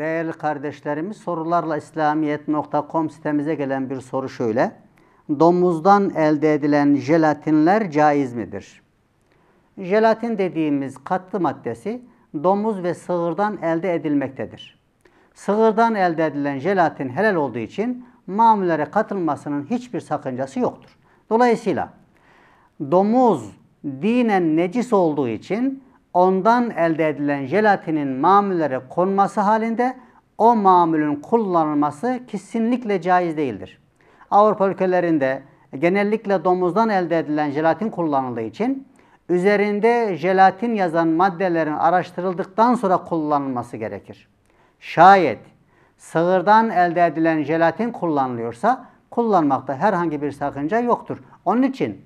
Değerli kardeşlerimiz sorularla İslamiyet.com sitemize gelen bir soru şöyle. Domuzdan elde edilen jelatinler caiz midir? Jelatin dediğimiz katlı maddesi domuz ve sığırdan elde edilmektedir. Sığırdan elde edilen jelatin helal olduğu için mamulere katılmasının hiçbir sakıncası yoktur. Dolayısıyla domuz dinen necis olduğu için ondan elde edilen jelatinin mamüllere konması halinde o mamülün kullanılması kesinlikle caiz değildir. Avrupa ülkelerinde genellikle domuzdan elde edilen jelatin kullanıldığı için üzerinde jelatin yazan maddelerin araştırıldıktan sonra kullanılması gerekir. Şayet sığırdan elde edilen jelatin kullanılıyorsa kullanmakta herhangi bir sakınca yoktur. Onun için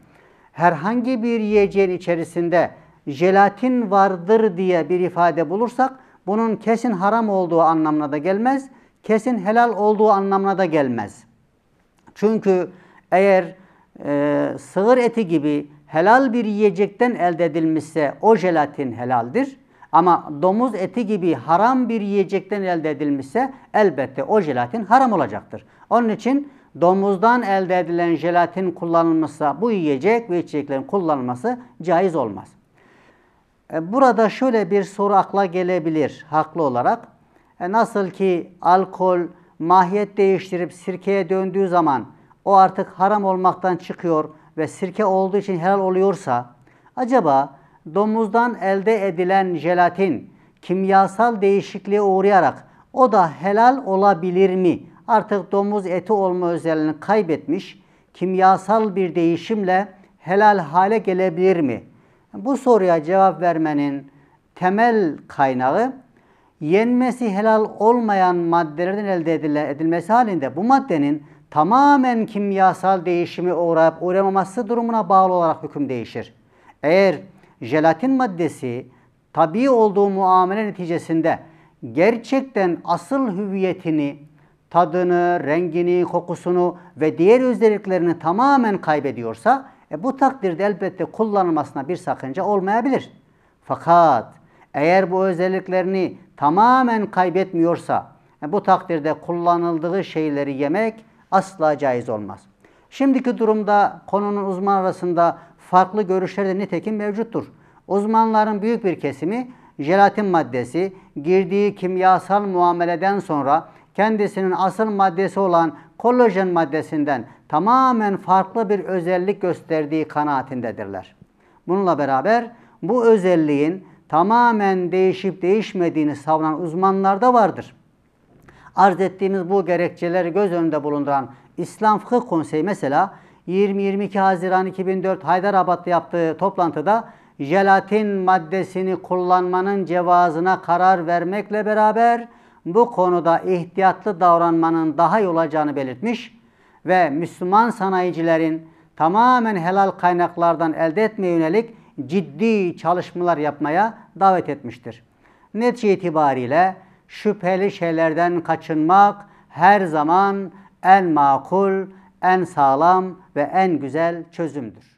herhangi bir yiyeceğin içerisinde jelatin vardır diye bir ifade bulursak bunun kesin haram olduğu anlamına da gelmez, kesin helal olduğu anlamına da gelmez. Çünkü eğer e, sığır eti gibi helal bir yiyecekten elde edilmişse o jelatin helaldir. Ama domuz eti gibi haram bir yiyecekten elde edilmişse elbette o jelatin haram olacaktır. Onun için domuzdan elde edilen jelatin kullanılmışsa bu yiyecek ve içeceklerin kullanılması caiz olmaz. E, burada şöyle bir soru akla gelebilir haklı olarak. E, nasıl ki alkol mahiyet değiştirip sirkeye döndüğü zaman o artık haram olmaktan çıkıyor ve sirke olduğu için helal oluyorsa acaba domuzdan elde edilen jelatin kimyasal değişikliğe uğrayarak o da helal olabilir mi? Artık domuz eti olma özelliğini kaybetmiş kimyasal bir değişimle helal hale gelebilir mi? Bu soruya cevap vermenin temel kaynağı yenmesi helal olmayan maddelerden elde edilmesi halinde bu maddenin tamamen kimyasal değişimi uğrayıp uğramaması durumuna bağlı olarak hüküm değişir. Eğer jelatin maddesi tabi olduğu muamele neticesinde gerçekten asıl hüviyetini, tadını, rengini, kokusunu ve diğer özelliklerini tamamen kaybediyorsa e bu takdirde elbette kullanılmasına bir sakınca olmayabilir. Fakat eğer bu özelliklerini tamamen kaybetmiyorsa e bu takdirde kullanıldığı şeyleri yemek asla caiz olmaz. Şimdiki durumda konunun uzman arasında farklı görüşler de nitekim mevcuttur. Uzmanların büyük bir kesimi jelatin maddesi girdiği kimyasal muameleden sonra kendisinin asıl maddesi olan kolajen maddesinden tamamen farklı bir özellik gösterdiği kanaatindedirler. Bununla beraber bu özelliğin tamamen değişip değişmediğini savunan uzmanlar da vardır. Arz ettiğimiz bu gerekçeleri göz önünde bulunduran İslam Fıkıh Konseyi mesela 20-22 Haziran 2004 Haydarabad'da yaptığı toplantıda jelatin maddesini kullanmanın cevazına karar vermekle beraber bu konuda ihtiyatlı davranmanın daha iyi olacağını belirtmiş ve Müslüman sanayicilerin tamamen helal kaynaklardan elde etmeye yönelik ciddi çalışmalar yapmaya davet etmiştir. Netice itibariyle şüpheli şeylerden kaçınmak her zaman en makul, en sağlam ve en güzel çözümdür.